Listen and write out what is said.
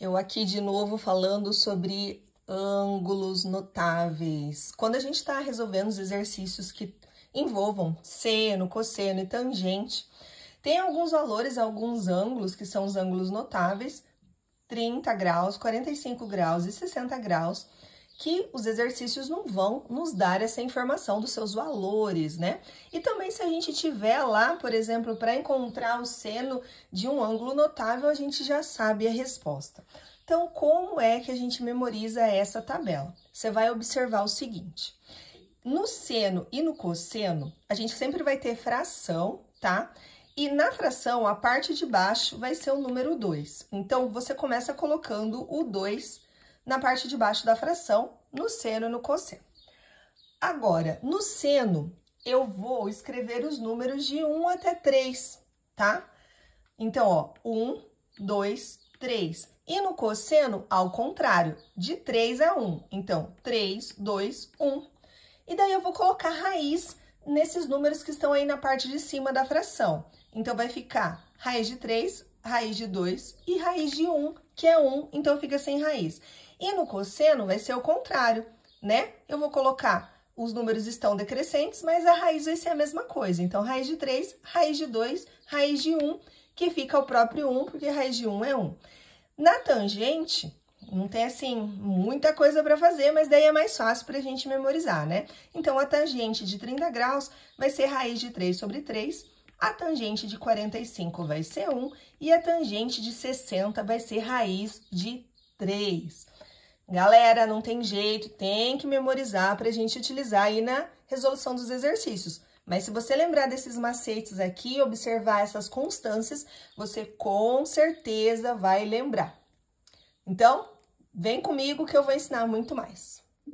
Eu aqui de novo falando sobre ângulos notáveis. Quando a gente está resolvendo os exercícios que envolvam seno, cosseno e tangente, tem alguns valores, alguns ângulos que são os ângulos notáveis, 30 graus, 45 graus e 60 graus, que os exercícios não vão nos dar essa informação dos seus valores, né? E também se a gente tiver lá, por exemplo, para encontrar o seno de um ângulo notável, a gente já sabe a resposta. Então, como é que a gente memoriza essa tabela? Você vai observar o seguinte: no seno e no cosseno, a gente sempre vai ter fração, tá? E na fração, a parte de baixo vai ser o número 2. Então, você começa colocando o 2 na parte de baixo da fração, no seno e no cosseno. Agora, no seno, eu vou escrever os números de 1 até 3, tá? Então, ó, 1, 2, 3. E no cosseno, ao contrário, de 3 a 1. Então, 3, 2, 1. E daí eu vou colocar raiz nesses números que estão aí na parte de cima da fração. Então, vai ficar raiz de 3 raiz de 2 e raiz de 1, um, que é 1, um, então fica sem raiz. E no cosseno vai ser o contrário, né? Eu vou colocar os números estão decrescentes, mas a raiz vai ser a mesma coisa. Então, raiz de 3, raiz de 2, raiz de 1, que fica o próprio 1, porque raiz de 1 é 1. Na tangente, não tem, assim, muita coisa para fazer, mas daí é mais fácil para a gente memorizar, né? Então, a tangente de 30 graus vai ser raiz de 3 sobre 3, a tangente de 45 vai ser 1 e a tangente de 60 vai ser raiz de 3. Galera, não tem jeito, tem que memorizar para a gente utilizar aí na resolução dos exercícios. Mas se você lembrar desses macetes aqui, observar essas constâncias, você com certeza vai lembrar. Então, vem comigo que eu vou ensinar muito mais.